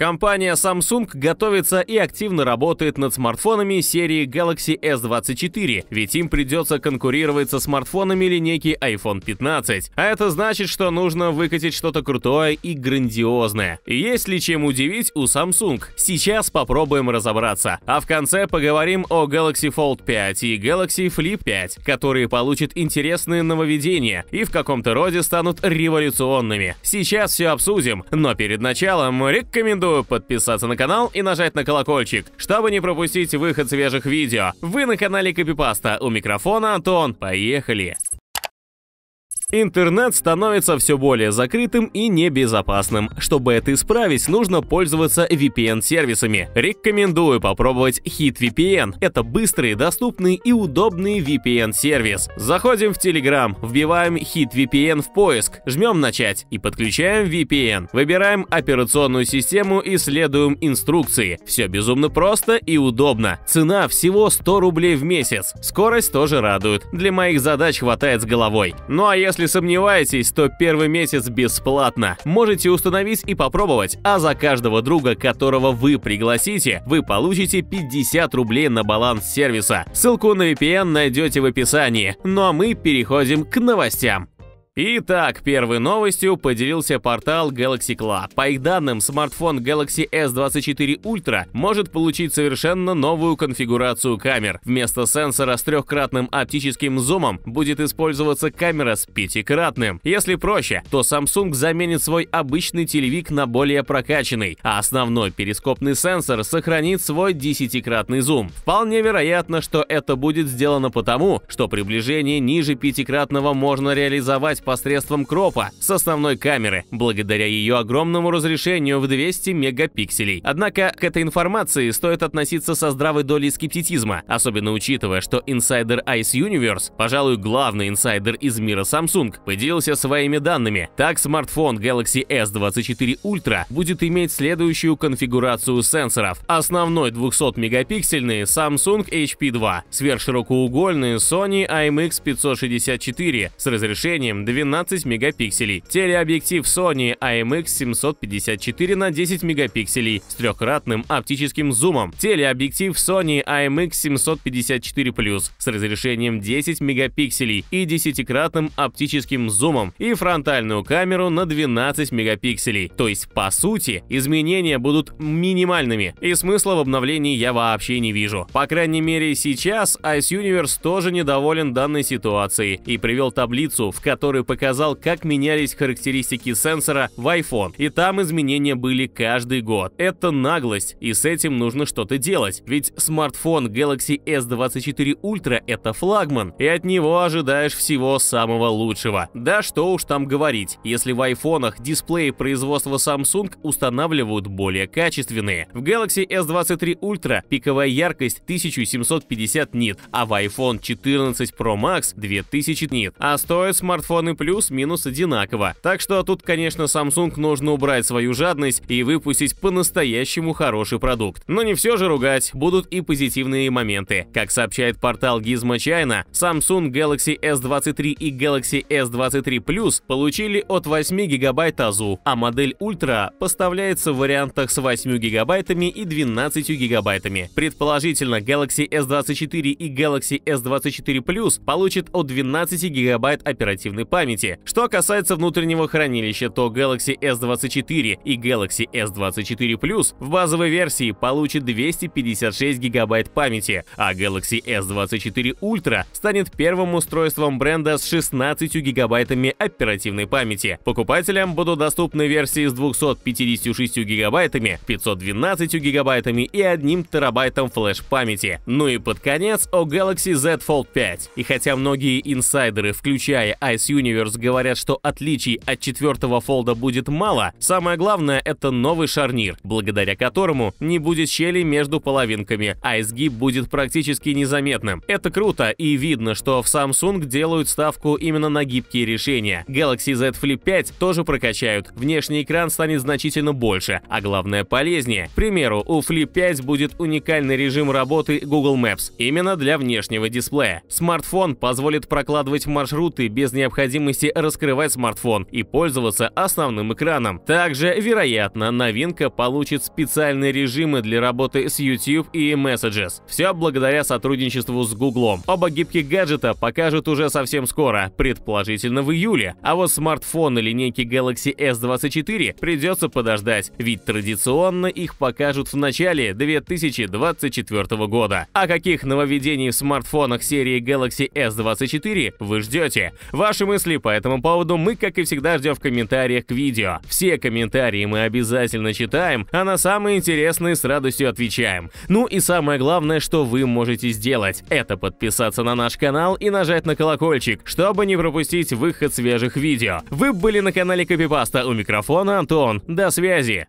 Компания Samsung готовится и активно работает над смартфонами серии Galaxy S24, ведь им придется конкурировать со смартфонами линейки iPhone 15. А это значит, что нужно выкатить что-то крутое и грандиозное. Есть ли чем удивить у Samsung? Сейчас попробуем разобраться. А в конце поговорим о Galaxy Fold 5 и Galaxy Flip 5, которые получат интересные нововведения и в каком-то роде станут революционными. Сейчас все обсудим, но перед началом рекомендую рекомендую подписаться на канал и нажать на колокольчик, чтобы не пропустить выход свежих видео. Вы на канале Копипаста, у микрофона Антон, поехали! Интернет становится все более закрытым и небезопасным. Чтобы это исправить, нужно пользоваться VPN-сервисами. Рекомендую попробовать HitVPN. Это быстрый, доступный и удобный VPN-сервис. Заходим в Telegram, вбиваем HitVPN в поиск, жмем «Начать» и подключаем VPN. Выбираем операционную систему и следуем инструкции. Все безумно просто и удобно. Цена всего 100 рублей в месяц. Скорость тоже радует. Для моих задач хватает с головой. Ну а если если сомневаетесь, то первый месяц бесплатно. Можете установить и попробовать, а за каждого друга, которого вы пригласите, вы получите 50 рублей на баланс сервиса. Ссылку на VPN найдете в описании. Ну а мы переходим к новостям. Итак, первой новостью поделился портал Galaxy Club. По их данным, смартфон Galaxy S24 Ultra может получить совершенно новую конфигурацию камер. Вместо сенсора с трехкратным оптическим зумом будет использоваться камера с пятикратным. Если проще, то Samsung заменит свой обычный телевик на более прокачанный, а основной перископный сенсор сохранит свой десятикратный зум. Вполне вероятно, что это будет сделано потому, что приближение ниже пятикратного можно реализовать посредством кропа с основной камеры, благодаря ее огромному разрешению в 200 мегапикселей. Однако к этой информации стоит относиться со здравой долей скептицизма, особенно учитывая, что инсайдер Ice Universe, пожалуй, главный инсайдер из мира Samsung, поделился своими данными. Так, смартфон Galaxy S24 Ultra будет иметь следующую конфигурацию сенсоров. Основной 200-мегапиксельный Samsung HP2, сверхширокоугольный Sony IMX564 с разрешением 2 12 мегапикселей, телеобъектив Sony IMX 754 на 10 мегапикселей с трехкратным оптическим зумом, телеобъектив Sony IMX 754 Plus с разрешением 10 мегапикселей и десятикратным оптическим зумом и фронтальную камеру на 12 мегапикселей. То есть, по сути, изменения будут минимальными, и смысла в обновлении я вообще не вижу. По крайней мере, сейчас Ice Universe тоже недоволен данной ситуацией и привел таблицу, в которой который показал, как менялись характеристики сенсора в iPhone, и там изменения были каждый год. Это наглость, и с этим нужно что-то делать, ведь смартфон Galaxy S24 Ultra это флагман, и от него ожидаешь всего самого лучшего. Да что уж там говорить, если в айфонах дисплеи производства Samsung устанавливают более качественные. В Galaxy S23 Ultra пиковая яркость 1750 нит, а в iPhone 14 Pro Max 2000 нит. А стоят смартфоны телефоны плюс-минус одинаково. Так что тут, конечно, Samsung нужно убрать свою жадность и выпустить по-настоящему хороший продукт. Но не все же ругать, будут и позитивные моменты. Как сообщает портал Gizmo China, Samsung Galaxy S23 и Galaxy S23 Plus получили от 8 гигабайт АЗУ, а модель Ultra поставляется в вариантах с 8 гигабайтами и 12 гигабайтами. Предположительно, Galaxy S24 и Galaxy S24 Plus получат от 12 гигабайт оперативной памяти, памяти. Что касается внутреннего хранилища, то Galaxy S24 и Galaxy S24 Plus в базовой версии получит 256 гигабайт памяти, а Galaxy S24 Ultra станет первым устройством бренда с 16 гигабайтами оперативной памяти. Покупателям будут доступны версии с 256 гигабайтами, 512 гигабайтами и 1 терабайтом флеш-памяти. Ну и под конец о Galaxy Z Fold 5. И хотя многие инсайдеры, включая Ice Universe, Universe говорят, что отличий от четвертого фолда будет мало, самое главное это новый шарнир, благодаря которому не будет щели между половинками, а изгиб будет практически незаметным. Это круто и видно, что в Samsung делают ставку именно на гибкие решения. Galaxy Z Flip 5 тоже прокачают, внешний экран станет значительно больше, а главное полезнее. К примеру, у Flip 5 будет уникальный режим работы Google Maps, именно для внешнего дисплея. Смартфон позволит прокладывать маршруты без необходимости необходимости раскрывать смартфон и пользоваться основным экраном. Также, вероятно, новинка получит специальные режимы для работы с YouTube и Messages. Все благодаря сотрудничеству с Google. Оба гибких гаджета покажут уже совсем скоро, предположительно в июле. А вот смартфоны линейки Galaxy S24 придется подождать, ведь традиционно их покажут в начале 2024 года. А каких нововведений в смартфонах серии Galaxy S24 вы ждете? Ваши мысли мысли по этому поводу мы, как и всегда, ждем в комментариях к видео. Все комментарии мы обязательно читаем, а на самые интересные с радостью отвечаем. Ну и самое главное, что вы можете сделать, это подписаться на наш канал и нажать на колокольчик, чтобы не пропустить выход свежих видео. Вы были на канале Копипаста, у микрофона Антон, до связи!